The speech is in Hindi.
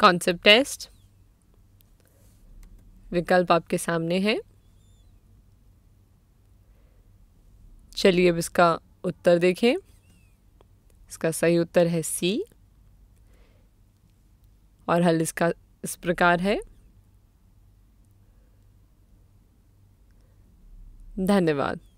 कॉन्सेप्ट टेस्ट विकल्प आपके सामने है चलिए अब इसका उत्तर देखें इसका सही उत्तर है सी और हल इसका इस प्रकार है धन्यवाद